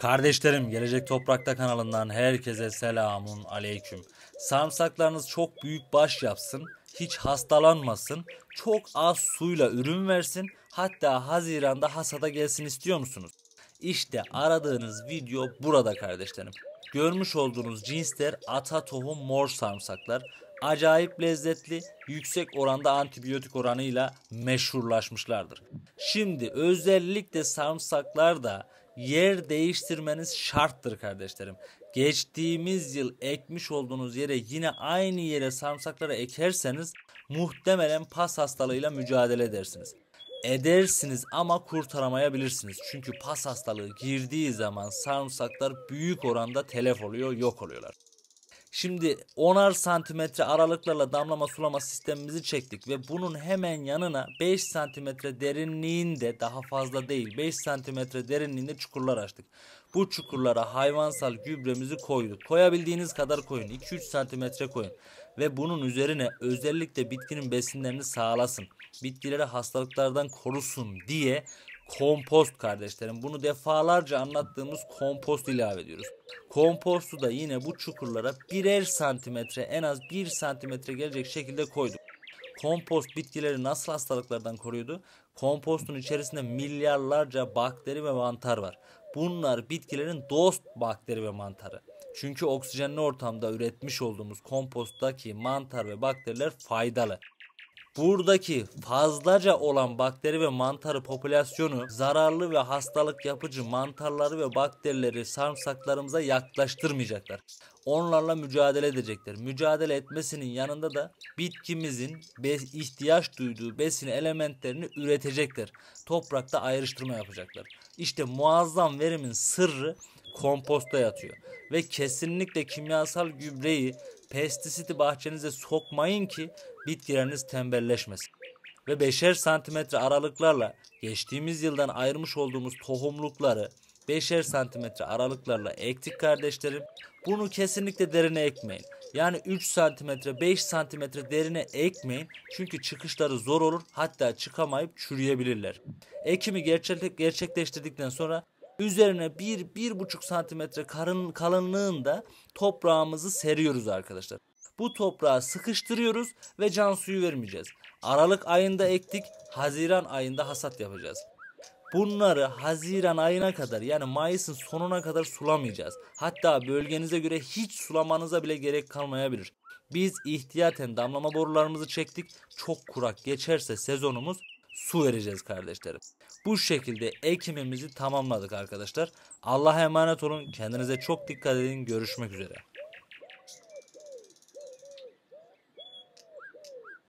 Kardeşlerim Gelecek Toprak'ta kanalından herkese selamun aleyküm. Sarımsaklarınız çok büyük baş yapsın, hiç hastalanmasın, çok az suyla ürün versin, hatta Haziran'da hasada gelsin istiyor musunuz? İşte aradığınız video burada kardeşlerim. Görmüş olduğunuz cinsler ata tohum mor sarımsaklar. Acayip lezzetli, yüksek oranda antibiyotik oranıyla meşhurlaşmışlardır. Şimdi özellikle sarımsaklar da yer değiştirmeniz şarttır kardeşlerim. Geçtiğimiz yıl ekmiş olduğunuz yere yine aynı yere sarımsakları ekerseniz muhtemelen pas hastalığıyla mücadele edersiniz. Edersiniz ama kurtaramayabilirsiniz. Çünkü pas hastalığı girdiği zaman sarımsaklar büyük oranda telef oluyor, yok oluyorlar. Şimdi 10'ar santimetre aralıklarla damlama sulama sistemimizi çektik ve bunun hemen yanına 5 santimetre derinliğinde daha fazla değil 5 santimetre derinliğinde çukurlar açtık. Bu çukurlara hayvansal gübremizi koyduk. Koyabildiğiniz kadar koyun 2-3 santimetre koyun ve bunun üzerine özellikle bitkinin besinlerini sağlasın. Bitkileri hastalıklardan korusun diye kompost kardeşlerim. Bunu defalarca anlattığımız kompost ilave ediyoruz. Kompostu da yine bu çukurlara birer santimetre en az bir santimetre gelecek şekilde koyduk. Kompost bitkileri nasıl hastalıklardan koruyordu? Kompostun içerisinde milyarlarca bakteri ve mantar var. Bunlar bitkilerin dost bakteri ve mantarı. Çünkü oksijenli ortamda üretmiş olduğumuz komposttaki mantar ve bakteriler faydalı. Buradaki fazlaca olan bakteri ve mantarı popülasyonu zararlı ve hastalık yapıcı mantarları ve bakterileri sarımsaklarımıza yaklaştırmayacaklar onlarla mücadele edecekler. Mücadele etmesinin yanında da bitkimizin ihtiyaç duyduğu besin elementlerini üretecekler. Toprakta ayrıştırma yapacaklar. İşte muazzam verimin sırrı komposta yatıyor. Ve kesinlikle kimyasal gübreyi, pestisiti bahçenize sokmayın ki bitkileriniz tembelleşmesin ve 5'er santimetre aralıklarla geçtiğimiz yıldan ayırmış olduğumuz tohumlukları 5'er santimetre aralıklarla ektik kardeşlerim. Bunu kesinlikle derine ekmeyin. Yani 3 santimetre 5 santimetre derine ekmeyin. Çünkü çıkışları zor olur. Hatta çıkamayıp çürüyebilirler. Ekimi gerçekleştirdikten sonra üzerine 1-1,5 santimetre kalınlığında toprağımızı seriyoruz arkadaşlar. Bu toprağı sıkıştırıyoruz ve can suyu vermeyeceğiz. Aralık ayında ektik, Haziran ayında hasat yapacağız. Bunları Haziran ayına kadar yani Mayıs'ın sonuna kadar sulamayacağız. Hatta bölgenize göre hiç sulamanıza bile gerek kalmayabilir. Biz ihtiyaten damlama borularımızı çektik. Çok kurak geçerse sezonumuz su vereceğiz kardeşlerim. Bu şekilde ekimimizi tamamladık arkadaşlar. Allah'a emanet olun. Kendinize çok dikkat edin. Görüşmek üzere.